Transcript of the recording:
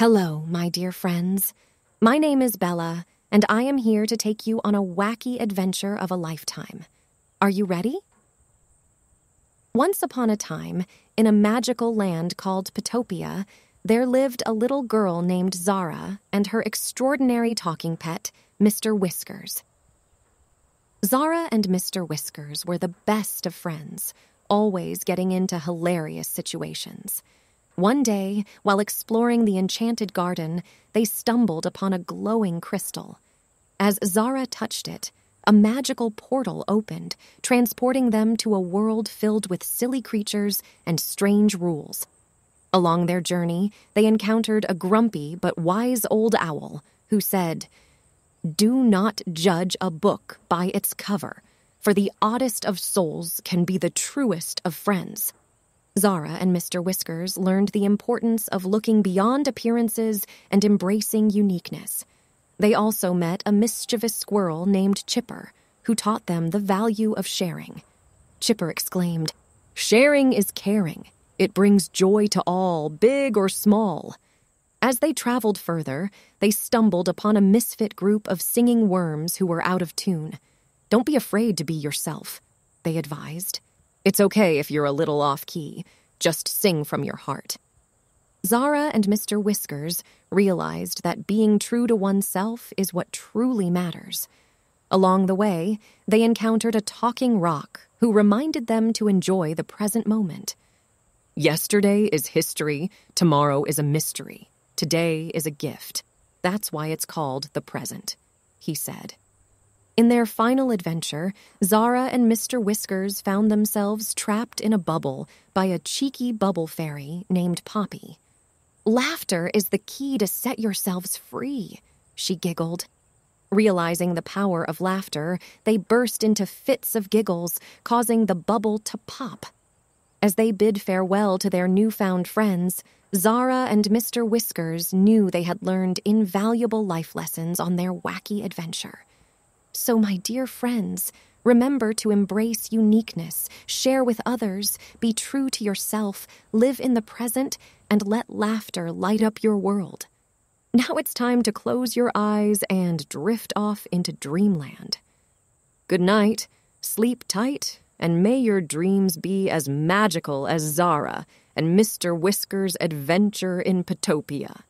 Hello, my dear friends. My name is Bella, and I am here to take you on a wacky adventure of a lifetime. Are you ready? Once upon a time, in a magical land called Petopia, there lived a little girl named Zara and her extraordinary talking pet, Mr. Whiskers. Zara and Mr. Whiskers were the best of friends, always getting into hilarious situations. One day, while exploring the enchanted garden, they stumbled upon a glowing crystal. As Zara touched it, a magical portal opened, transporting them to a world filled with silly creatures and strange rules. Along their journey, they encountered a grumpy but wise old owl who said, Do not judge a book by its cover, for the oddest of souls can be the truest of friends. Zara and Mr. Whiskers learned the importance of looking beyond appearances and embracing uniqueness. They also met a mischievous squirrel named Chipper, who taught them the value of sharing. Chipper exclaimed, Sharing is caring. It brings joy to all, big or small. As they traveled further, they stumbled upon a misfit group of singing worms who were out of tune. Don't be afraid to be yourself, they advised. It's okay if you're a little off key, just sing from your heart. Zara and Mr. Whiskers realized that being true to oneself is what truly matters. Along the way, they encountered a talking rock who reminded them to enjoy the present moment. Yesterday is history, tomorrow is a mystery, today is a gift. That's why it's called the present, he said. In their final adventure, Zara and Mr. Whiskers found themselves trapped in a bubble by a cheeky bubble fairy named Poppy. Laughter is the key to set yourselves free, she giggled. Realizing the power of laughter, they burst into fits of giggles, causing the bubble to pop. As they bid farewell to their newfound friends, Zara and Mr. Whiskers knew they had learned invaluable life lessons on their wacky adventure. So, my dear friends, remember to embrace uniqueness, share with others, be true to yourself, live in the present, and let laughter light up your world. Now it's time to close your eyes and drift off into dreamland. Good night, sleep tight, and may your dreams be as magical as Zara and Mr. Whisker's adventure in Potopia.